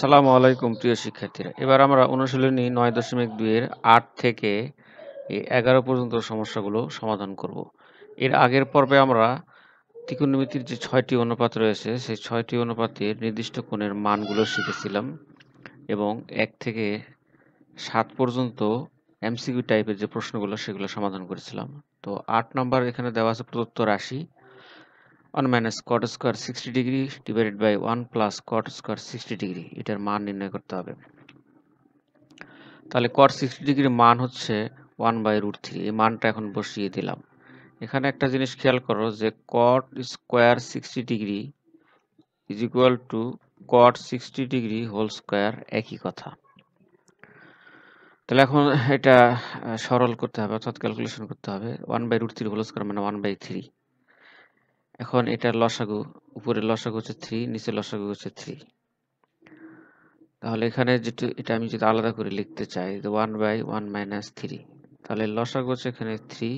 আসসালামু আলাইকুম প্রিয় শিক্ষার্থীরা এবার আমরা অনুশীলনী নয় দশমিক দুইয়ের আট থেকে এগারো পর্যন্ত সমস্যাগুলো সমাধান করব। এর আগের পর্বে আমরা ত্রিকোণমিতির যে ছয়টি অনুপাত রয়েছে সেই ছয়টি অনুপাতের নির্দিষ্ট কোণের মানগুলো শিখেছিলাম এবং এক থেকে সাত পর্যন্ত এমসিকিউ টাইপের যে প্রশ্নগুলো সেগুলো সমাধান করেছিলাম তো আট নম্বর এখানে দেওয়া আছে প্রদত্ত রাশি 1 minus cot square 60 degree divided by 1 plus cot square 60 degree এটার মান নির্ণয় করতে হবে তাহলে cot 60 ডিগ্রির মান হচ্ছে 1 বাই রুট থ্রি এই মানটা এখন বসিয়ে দিলাম এখানে একটা জিনিস খেয়াল করো যে cot square 60 degree is equal to cot 60 degree whole square একই কথা তাহলে এখন এটা সরল করতে হবে অর্থাৎ ক্যালকুলেশন করতে হবে one by root three whole square মানে ওয়ান বাই থ্রি এখন এটা লসাগু উপরে লসাগু হচ্ছে থ্রি নিচে লসাগু হচ্ছে থ্রি তাহলে এখানে যেটা এটা আমি যদি আলাদা করে লিখতে চাই one by one minus three তাহলে লসাগু হচ্ছে এখানে থ্রি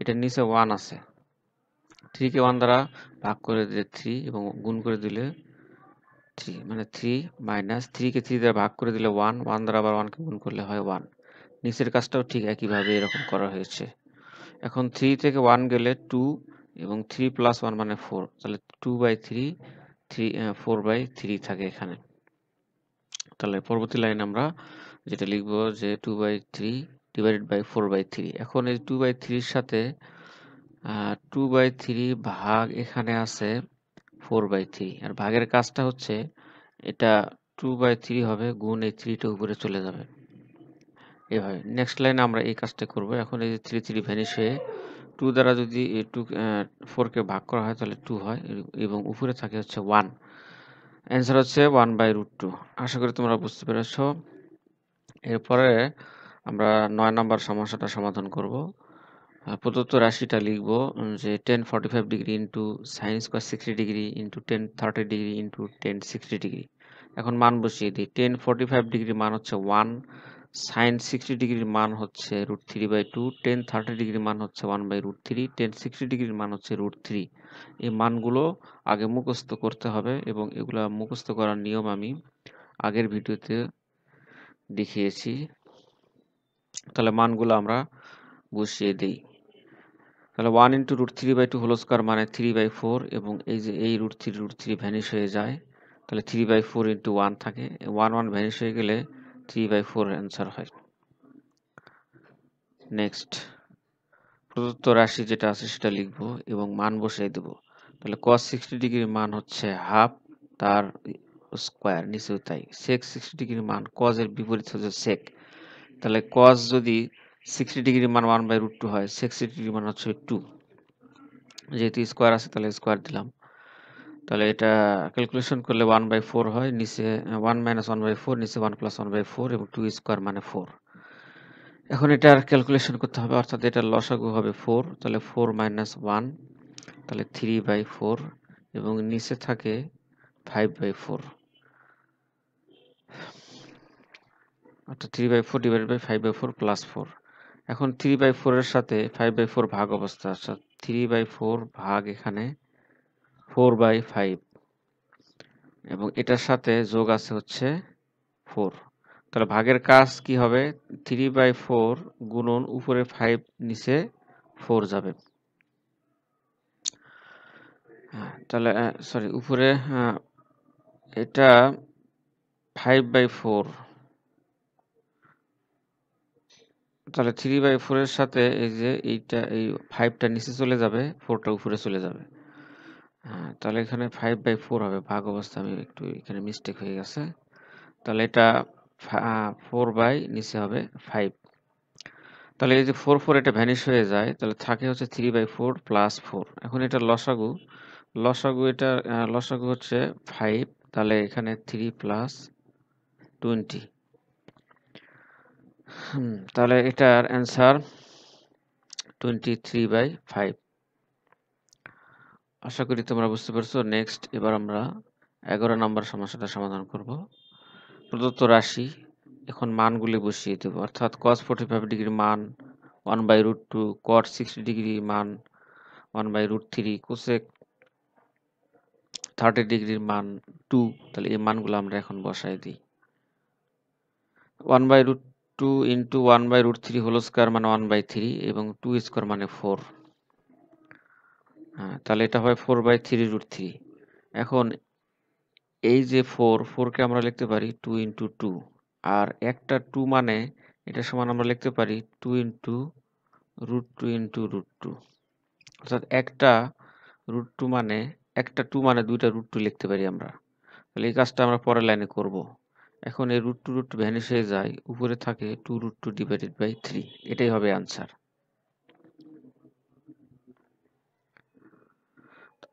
এটার নিচে ওয়ান আছে থ্রিকে ওয়ান দ্বারা ভাগ করে দিলে থ্রি এবং গুণ করে দিলে থ্রি মানে থ্রি মাইনাস থ্রিকে থ্রি দ্বারা ভাগ করে দিলে ওয়ান ওয়ান দ্বারা আবার ওয়ানকে গুণ করলে হয় ওয়ান নিচের কাজটাও ঠিক একইভাবে এরকম করা হয়েছে এখন থ্রি থেকে ওয়ান গেলে টু এবং থ্রি প্লাস ওয়ান মানে ফোর তাহলে two by three three four by three থাকে এখানে তাহলে পরবর্তী লাইন আমরা যেটা লিখবো যে two by three divided by four by three এখন এই টু বাই থ্রির সাথে টু বাই থ্রি ভাগ এখানে আছে ফোর বাই থ্রি আর ভাগের কাজটা হচ্ছে এটা টু বাই থ্রি হবে গুণ এই থ্রিটা উপরে চলে যাবে এভাবে নেক্সট লাইনে আমরা এই কাজটা করব এখন এই যে থ্রি থ্রি ভ্যানিশ হয়ে টু দ্বারা যদি এই টু ফোরকে ভাগ করা হয় তাহলে টু হয় এবং উপরে থাকে হচ্ছে ওয়ান অ্যান্সার হচ্ছে ওয়ান বাই রুট টু আশা করি তোমরা বুঝতে পেরেছ এরপরে আমরা নয় নম্বর সমস্যাটা সমাধান করব প্রদত্ত রাশিটা লিখব যে tan forty five degree into sine square sixty degree into tan thirty degree into tan sixty degree এখন মান বসিয়ে দিই টেন ফর্টি ফাইভ ডিগ্রি মান হচ্ছে ওয়ান সাইন সিক্সটি ডিগ্রির মান হচ্ছে root three by two tan thirty ডিগ্রির মান হচ্ছে one by root three tan sixty ডিগ্রির মান হচ্ছে রুট থ্রি এই মানগুলো আগে মুখস্থ করতে হবে এবং এগুলো মুখস্থ করার নিয়ম আমি আগের ভিডিওতে দেখিয়েছি তাহলে মানগুলো আমরা বসিয়ে দিই তাহলে one into root three by two whole square মানে থ্রি বাই ফোর এবং এই যে এই root three root three vanish হয়ে যায় তাহলে three by four into one থাকে ওয়ান ওয়ান ভ্যানিশ হয়ে গেলে থ্রি বাই ফোর অ্যান্সার হয় নেক্সট প্রদত্ত রাশি যেটা আছে সেটা লিখব এবং মান বসিয়ে দেব তাহলে কস সিক্সটি ডিগ্রির মান হচ্ছে হাফ তার স্কোয়ার নিচে তাই সেক সিক্সটি ডিগ্রির মান কজের বিপরীত হচ্ছে সেক তাহলে কজ যদি সিক্সটি ডিগ্রি মান ওয়ান বাই রুট টু হয় সিক্সটি ডিগ্রি মান হচ্ছে টু যেহেতু স্কোয়ার আছে তাহলে স্কোয়ার দিলাম তাহলে এটা ক্যালকুলেশন করলে ওয়ান বাই ফোর হয় নিচে one minus one by four নিচে one plus one by four এবং টু স্কোয়ার মানে ফোর এখন এটার ক্যালকুলেশন করতে হবে অর্থাৎ এটার লসাগু হবে ফোর তাহলে ফোর মাইনাস ওয়ান তাহলে থ্রি বাই ফোর এবং নিচে থাকে ফাইভ বাই ফোর অর্থাৎ three by four divide by five by four plus four এখন থ্রি বাই ফোরের সাথে ফাইভ বাই ফোর ভাগ অবস্থা অর্থাৎ থ্রি বাই ফোর ভাগ এখানে ফোর বাই ফাইভ এবং এটার সাথে যোগ আছে হচ্ছে ফোর তাহলে ভাগের কাজ কি হবে থ্রি বাই ফোর গুণন উপরে ফাইভ নিচে ফোর যাবে হ্যাঁ, তাহলে সরি উপরে এটা ফাইভ বাই ফোর তাহলে থ্রি বাই ফোরের সাথে এই যে এইটা এই ফাইভটা নিচে চলে যাবে ফোরটা উপরে চলে যাবে হ্যাঁ তাহলে এখানে ফাইভ বাই ফোর হবে ভাগ অবস্থা আমি একটু এখানে মিস্টেক হয়ে গেছে তাহলে এটা ফোর বাই নিচে হবে ফাইভ তাহলে এই যে ফোর ফোর এটা ভ্যানিশ হয়ে যায় তাহলে থাকে হচ্ছে three by four plus four এখন এটা লসাগু লসাগু এটা লসাগু হচ্ছে ফাইভ তাহলে এখানে থ্রি প্লাস টোয়েন্টি তাহলে এটার answer twenty three by five আশা করি তোমরা বুঝতে পারছো নেক্সট এবার আমরা এগারো নম্বর সমস্যাটা সমাধান করব প্রদত্ত রাশি এখন মানগুলি বসিয়ে দেবো অর্থাৎ কস ফোর্টি ফাইভ ডিগ্রি মান one by root two cot sixty degree মান one by root three cosec thirty ডিগ্রির মান টু তাহলে এই মানগুলো আমরা এখন বসাই দিই one by root two into one by root three whole square মানে ওয়ান বাই থ্রি এবং টু স্কোয়ার মানে ফোর তাহলে এটা হয় four by three root three এখন এই যে ফোর ফোরকে আমরা লিখতে পারি টু ইন্টু টু আর একটা টু মানে এটা সমান আমরা লিখতে পারি two into root two into root two অর্থাৎ একটা রুট টু মানে একটা টু মানে দুইটা রুট টু লিখতে পারি আমরা তাহলে এই কাজটা আমরা পরের লাইনে করব এখন এই রুট টু রুট ভ্যানিশ হয়ে যায় উপরে থাকে two root two divided by three এটাই হবে আনসার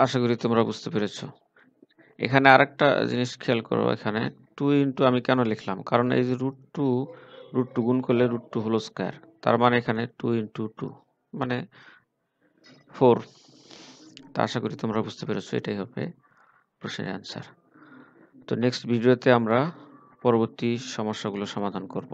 আশা করি তোমরা বুঝতে পেরেছো এখানে আরেকটা জিনিস খেয়াল করো এখানে টু ইন্টু আমি কেন লিখলাম কারণ এই যে রুট টু রুট টু গুণ করলে রুট টু হলো স্কোয়ার তার মানে এখানে টু ইন্টু টু মানে ফোর তা আশা করি তোমরা বুঝতে পেরেছো এটাই হবে প্রশ্নের অ্যান্সার তো নেক্সট ভিডিওতে আমরা পরবর্তী সমস্যাগুলো সমাধান করব